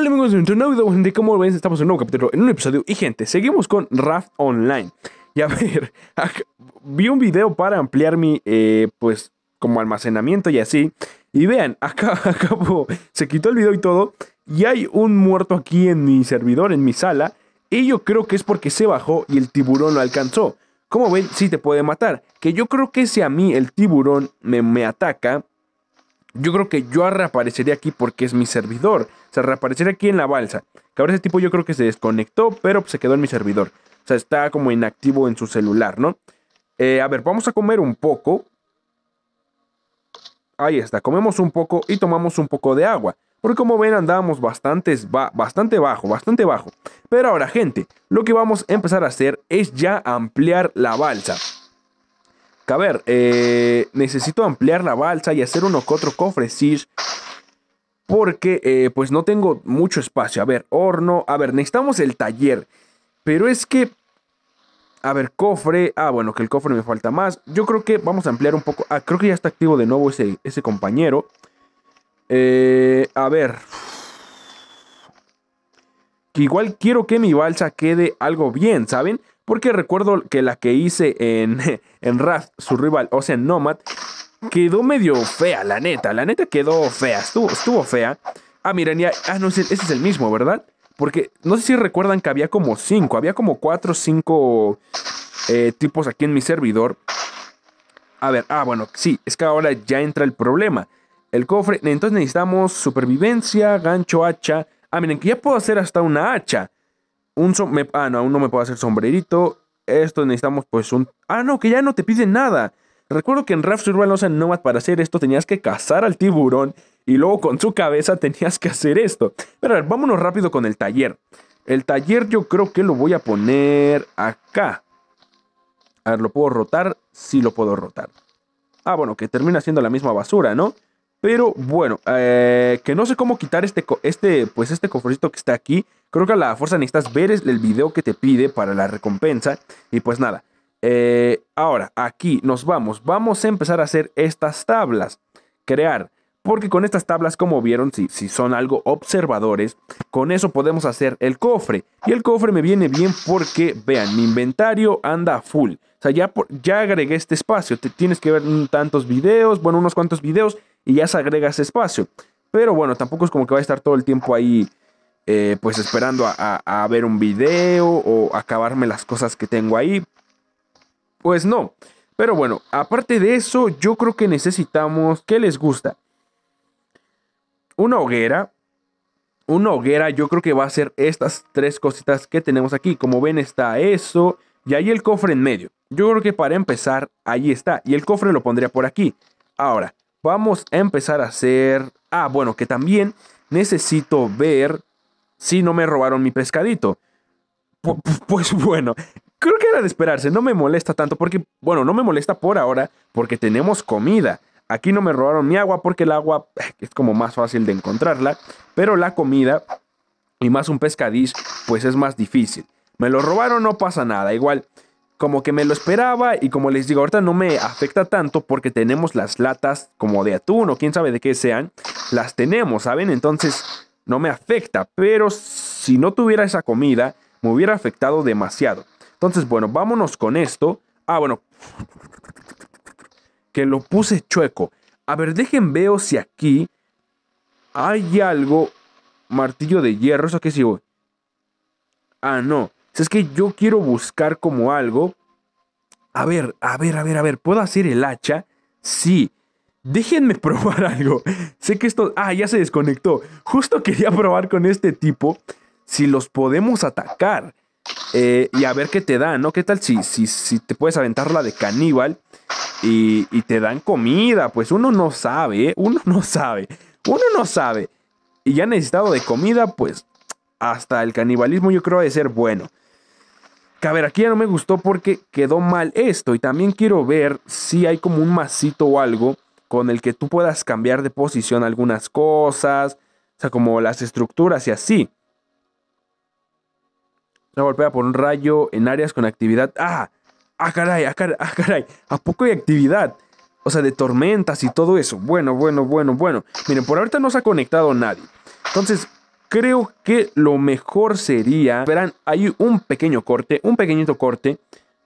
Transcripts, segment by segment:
Hola amigos de nuevo video, gente, ¿cómo ven? Estamos en un nuevo capítulo, en un episodio y gente, seguimos con Raft Online. Y a ver, vi un video para ampliar mi, eh, pues, como almacenamiento y así. Y vean, acá, acá se quitó el video y todo, y hay un muerto aquí en mi servidor, en mi sala, y yo creo que es porque se bajó y el tiburón lo alcanzó. Como ven, si te puede matar, que yo creo que si a mí el tiburón me, me ataca, yo creo que yo reaparecería aquí porque es mi servidor. Se sea, reaparecería aquí en la balsa. Que ahora ese tipo yo creo que se desconectó, pero se quedó en mi servidor. O sea, está como inactivo en su celular, ¿no? Eh, a ver, vamos a comer un poco. Ahí está, comemos un poco y tomamos un poco de agua. Porque como ven andábamos bastante bajo, bastante bajo. Pero ahora gente, lo que vamos a empezar a hacer es ya ampliar la balsa. A ver, eh, necesito ampliar la balsa y hacer uno que otro cofre, sí, porque eh, pues no tengo mucho espacio. A ver, horno, a ver, necesitamos el taller, pero es que, a ver, cofre, ah, bueno, que el cofre me falta más. Yo creo que vamos a ampliar un poco, ah, creo que ya está activo de nuevo ese, ese compañero. Eh, a ver, que igual quiero que mi balsa quede algo bien, ¿saben? Porque recuerdo que la que hice en, en su rival o sea, Nomad, quedó medio fea, la neta. La neta quedó fea, estuvo, fea. Ah, miren, ya. Ah, no, ese, ese es el mismo, ¿verdad? Porque no sé si recuerdan que había como 5, había como 4 o 5 eh, tipos aquí en mi servidor. A ver, ah, bueno, sí, es que ahora ya entra el problema. El cofre, entonces necesitamos supervivencia, gancho, hacha. Ah, miren, que ya puedo hacer hasta una hacha. Un ah, no, aún no me puedo hacer sombrerito. Esto necesitamos pues un... Ah, no, que ya no te piden nada. Recuerdo que en Raft Survival no Nomad para hacer esto tenías que cazar al tiburón y luego con su cabeza tenías que hacer esto. Pero a ver, vámonos rápido con el taller. El taller yo creo que lo voy a poner acá. A ver, ¿lo puedo rotar? Sí lo puedo rotar. Ah, bueno, que termina siendo la misma basura, ¿no? Pero bueno, eh, que no sé cómo quitar este, este, pues este cofrecito que está aquí. Creo que a la fuerza necesitas ver el video que te pide para la recompensa. Y pues nada. Eh, ahora, aquí nos vamos. Vamos a empezar a hacer estas tablas. Crear. Porque con estas tablas, como vieron, si, si son algo observadores, con eso podemos hacer el cofre. Y el cofre me viene bien porque, vean, mi inventario anda full. O sea, ya, ya agregué este espacio. Te tienes que ver tantos videos, bueno, unos cuantos videos y ya se agrega ese espacio. Pero bueno, tampoco es como que va a estar todo el tiempo ahí eh, pues esperando a, a, ver un video o acabarme las cosas que tengo ahí. Pues no. Pero bueno, aparte de eso, yo creo que necesitamos, ¿qué les gusta? Una hoguera. Una hoguera, yo creo que va a ser estas tres cositas que tenemos aquí. Como ven, está eso. Y ahí el cofre en medio. Yo creo que para empezar, ahí está. Y el cofre lo pondría por aquí. Ahora, vamos a empezar a hacer... Ah, bueno, que también necesito ver si no me robaron mi pescadito. pues bueno, creo que era de esperarse, no me molesta tanto porque, bueno, no me molesta por ahora porque tenemos comida. Aquí no me robaron mi agua porque el agua eh, es como más fácil de encontrarla, pero la comida y más un pescadís pues es más difícil. Me lo robaron, no pasa nada, igual como que me lo esperaba y como les digo, ahorita no me afecta tanto porque tenemos las latas como de atún o quién sabe de qué sean, las tenemos, ¿saben? Entonces no me afecta, pero si no tuviera esa comida, me hubiera afectado demasiado. Entonces, bueno, vámonos con esto. Ah, bueno, que lo puse chueco. A ver, dejen veo si aquí hay algo. Martillo de hierro, ¿eso que sigo? Ah, no. Si es que yo quiero buscar como algo. A ver, a ver, a ver, a ver. ¿Puedo hacer el hacha? Sí. Déjenme probar algo. Sé que esto... Ah, ya se desconectó. Justo quería probar con este tipo si los podemos atacar. Eh, y a ver qué te dan, ¿no? ¿Qué tal si, si, si te puedes aventar la de caníbal y, y, te dan comida? Pues uno no sabe, ¿eh? Uno no sabe. Uno no sabe. Y ya necesitado de comida, pues hasta el canibalismo yo creo de ser bueno. a ver, aquí ya no me gustó porque quedó mal esto. Y también quiero ver si hay como un masito o algo con el que tú puedas cambiar de posición algunas cosas, o sea, como las estructuras y así. La golpea por un rayo en áreas con actividad. ¡Ah! ¡Ah, caray! ¡Ah, caray! ¡Ah, caray! ¿A poco hay actividad? O sea, de tormentas y todo eso. Bueno, bueno, bueno, bueno. Miren, por ahorita no se ha conectado nadie. Entonces, creo que lo mejor sería... Verán, hay un pequeño corte, un pequeñito corte.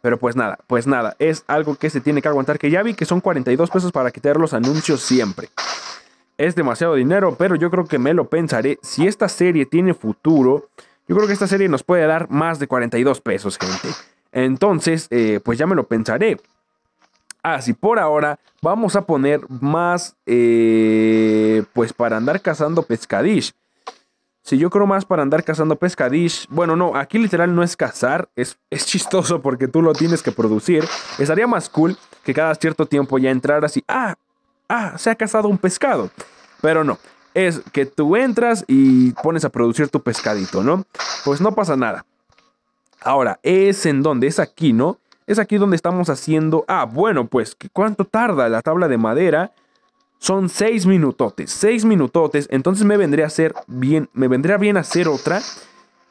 Pero pues nada, pues nada, es algo que se tiene que aguantar, que ya vi que son 42 pesos para quitar los anuncios siempre. Es demasiado dinero, pero yo creo que me lo pensaré. Si esta serie tiene futuro, yo creo que esta serie nos puede dar más de 42 pesos, gente. Entonces, eh, pues ya me lo pensaré. Así ah, por ahora vamos a poner más, eh, pues para andar cazando pescadish. Si yo creo más para andar cazando pescadish... bueno, no, aquí literal no es cazar, es, es chistoso porque tú lo tienes que producir. Estaría más cool que cada cierto tiempo ya entraras y, ah, ah, se ha cazado un pescado. Pero no, es que tú entras y pones a producir tu pescadito, ¿no? Pues no pasa nada. Ahora, es en donde, es aquí, ¿no? Es aquí donde estamos haciendo, ah, bueno, pues, ¿cuánto tarda la tabla de madera? Son seis minutotes, seis minutotes. Entonces me vendría a ser bien, me vendría bien hacer otra.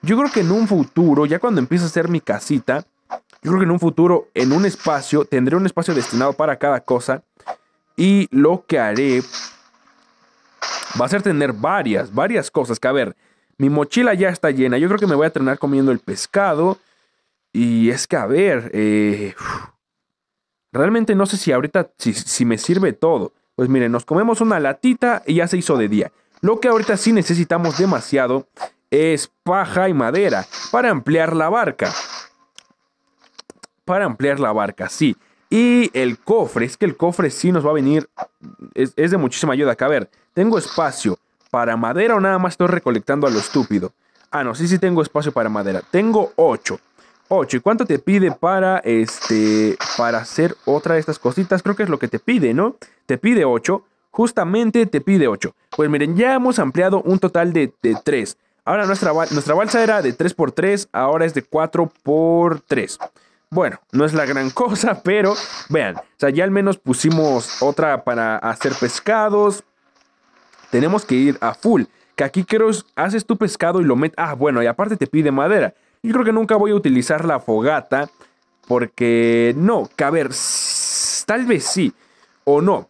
Yo creo que en un futuro, ya cuando empiece a hacer mi casita, yo creo que en un futuro, en un espacio, tendré un espacio destinado para cada cosa. Y lo que haré va a ser tener varias, varias cosas. Que a ver, mi mochila ya está llena. Yo creo que me voy a terminar comiendo el pescado. Y es que, a ver, eh, realmente no sé si ahorita, si, si me sirve todo. Pues miren, nos comemos una latita y ya se hizo de día. Lo que ahorita sí necesitamos demasiado es paja y madera para ampliar la barca. Para ampliar la barca, sí. Y el cofre, es que el cofre sí nos va a venir, es, de muchísima ayuda. a ver, tengo espacio para madera o nada más estoy recolectando a lo estúpido. Ah, no, sí, sí tengo espacio para madera. Tengo ocho. 8. ¿Y cuánto te pide para, este, para hacer otra de estas cositas? Creo que es lo que te pide, ¿no? Te pide 8. Justamente te pide 8. Pues miren, ya hemos ampliado un total de, de 3. Ahora nuestra, nuestra balsa era de 3x3, ahora es de 4x3. Bueno, no es la gran cosa, pero vean, o sea, ya al menos pusimos otra para hacer pescados. Tenemos que ir a full. Que aquí creo haces tu pescado y lo metes. Ah, bueno, y aparte te pide madera. Yo creo que nunca voy a utilizar la fogata porque no, que a ver, tal vez sí o no.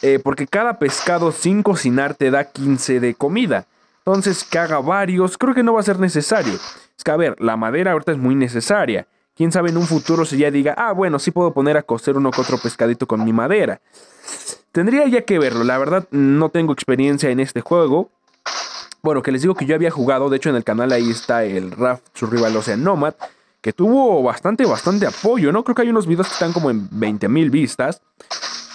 Eh, porque cada pescado sin cocinar te da 15 de comida. Entonces que haga varios, creo que no va a ser necesario. Es que a ver, la madera ahorita es muy necesaria. Quién sabe en un futuro si ya diga, ah, bueno, sí puedo poner a cocer uno que otro pescadito con mi madera. Tendría ya que verlo, la verdad no tengo experiencia en este juego. Bueno, que les digo que yo había jugado, de hecho en el canal ahí está el Raf, su rival, o Nomad, que tuvo bastante, bastante apoyo, ¿no? Creo que hay unos videos que están como en 20.000 vistas,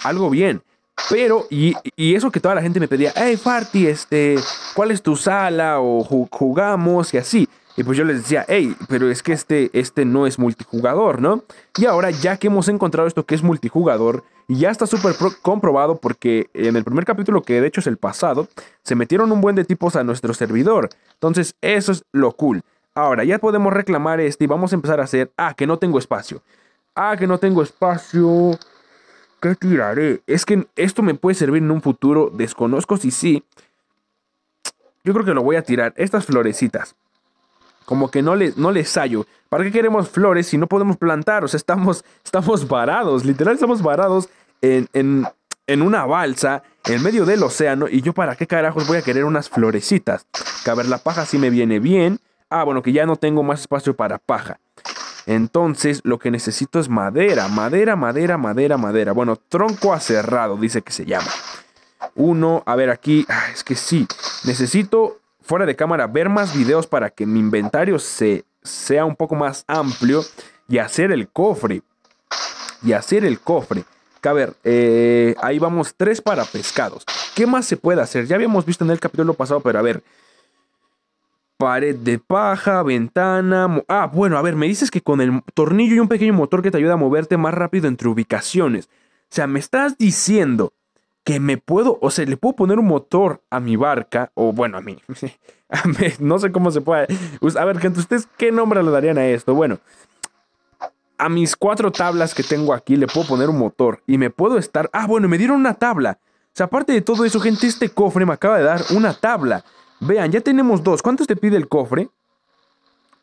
algo bien. Pero, y, eso que toda la gente me pedía, hey Farty, este, ¿cuál es tu sala? O jugamos y así. Y pues yo les decía, hey, pero es que este, este no es multijugador, ¿no? Y ahora, ya que hemos encontrado esto que es multijugador, y ya está súper comprobado porque en el primer capítulo, que de hecho es el pasado, se metieron un buen de tipos a nuestro servidor. Entonces, eso es lo cool. Ahora, ya podemos reclamar este y vamos a empezar a hacer, ah, que no tengo espacio. Ah, que no tengo espacio. ¿Qué tiraré? Es que esto me puede servir en un futuro. Desconozco si sí. Yo creo que lo voy a tirar. Estas florecitas. Como que no le, no les hallo. ¿Para qué queremos flores si no podemos plantar? O sea, estamos, varados, literal estamos varados en, en una balsa en medio del océano. Y yo, ¿para qué carajos voy a querer unas florecitas? Que a ver, la paja sí me viene bien. Ah, bueno, que ya no tengo más espacio para paja. Entonces, lo que necesito es madera, madera, madera, madera, madera. Bueno, tronco aserrado, dice que se llama. Uno, a ver aquí, ah, es que sí, necesito fuera de cámara, ver más videos para que mi inventario se, sea un poco más amplio y hacer el cofre. Y hacer el cofre. A ver, eh, ahí vamos, tres para pescados. ¿Qué más se puede hacer? Ya habíamos visto en el capítulo pasado, pero a ver. Pared de paja, ventana. Ah, bueno, a ver, me dices que con el tornillo y un pequeño motor que te ayuda a moverte más rápido entre ubicaciones. O sea, me estás diciendo que me puedo, o sea, le puedo poner un motor a mi barca, o bueno, a mí, no sé cómo se puede. A ver, gente, ¿ustedes qué nombre le darían a esto? Bueno, a mis cuatro tablas que tengo aquí le puedo poner un motor y me puedo estar... Ah, bueno, me dieron una tabla. O sea, aparte de todo eso, gente, este cofre me acaba de dar una tabla. Vean, ya tenemos dos. ¿Cuántos te pide el cofre?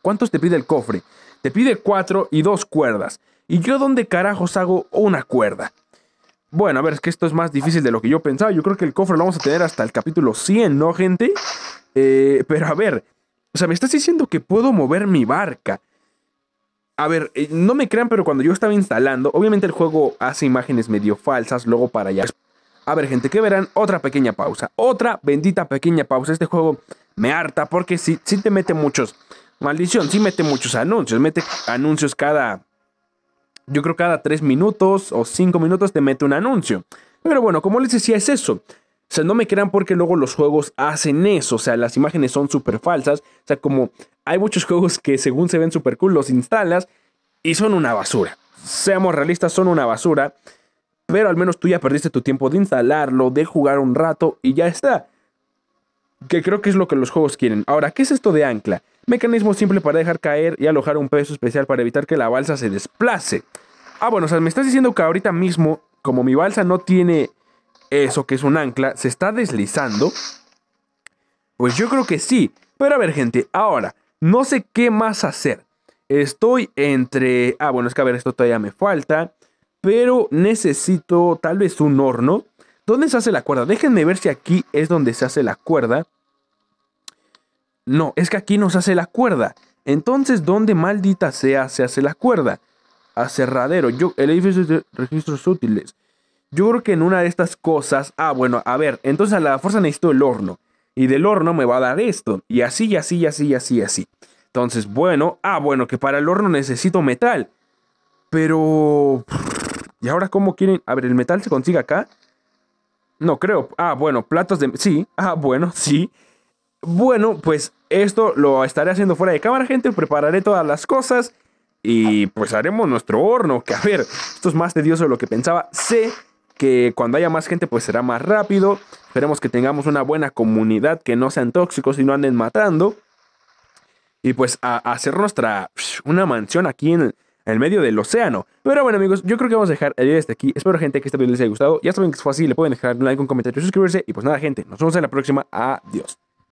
¿Cuántos te pide el cofre? Te pide cuatro y dos cuerdas. ¿Y yo dónde carajos hago una cuerda? Bueno, a ver, es que esto es más difícil de lo que yo pensaba. Yo creo que el cofre lo vamos a tener hasta el capítulo 100, ¿no, gente? Eh, pero a ver, o sea, me estás diciendo que puedo mover mi barca. A ver, eh, no me crean, pero cuando yo estaba instalando, obviamente el juego hace imágenes medio falsas, luego para allá. A ver, gente, ¿qué verán? Otra pequeña pausa. Otra bendita pequeña pausa. Este juego me harta porque sí, sí te mete muchos. Maldición, sí mete muchos anuncios. Mete anuncios cada yo creo cada 3 minutos o 5 minutos te mete un anuncio. Pero bueno, como les decía, es eso. O sea, no me crean porque luego los juegos hacen eso. O sea, las imágenes son súper falsas. O sea, como hay muchos juegos que según se ven súper cool, los instalas y son una basura. Seamos realistas, son una basura. Pero al menos tú ya perdiste tu tiempo de instalarlo, de jugar un rato y ya está que creo que es lo que los juegos quieren. Ahora, ¿qué es esto de ancla? Mecanismo simple para dejar caer y alojar un peso especial para evitar que la balsa se desplace. Ah, bueno, o sea, me estás diciendo que ahorita mismo, como mi balsa no tiene eso que es un ancla, se está deslizando. Pues yo creo que sí. Pero a ver, gente, ahora, no sé qué más hacer. Estoy entre... Ah, bueno, es que a ver, esto todavía me falta. Pero necesito tal vez un horno. ¿Dónde se hace la cuerda? Déjenme ver si aquí es donde se hace la cuerda. No, es que aquí nos hace la cuerda. Entonces, ¿dónde maldita sea se hace la cuerda? Acerradero. yo, el edificio de registros útiles. Yo creo que en una de estas cosas. Ah, bueno, a ver, entonces a la fuerza necesito el horno. Y del horno me va a dar esto. Y así, y así, y así, y así, y así. Entonces, bueno, ah, bueno, que para el horno necesito metal. Pero. ¿Y ahora cómo quieren? A ver, ¿el metal se consigue acá? No creo. Ah, bueno, platos de. Sí, ah, bueno, sí. Bueno, pues esto lo estaré haciendo fuera de cámara, gente. Prepararé todas las cosas. Y pues haremos nuestro horno. Que a ver, esto es más tedioso de lo que pensaba. Sé que cuando haya más gente, pues será más rápido. Esperemos que tengamos una buena comunidad. Que no sean tóxicos y no anden matando. Y pues a, hacer nuestra. Una mansión aquí en el, medio del océano. Pero bueno, amigos, yo creo que vamos a dejar el video hasta aquí. Espero, gente, que este video les haya gustado. Ya saben que fue así. Le pueden dejar un like, un comentario, suscribirse. Y pues nada, gente, nos vemos en la próxima. Adiós.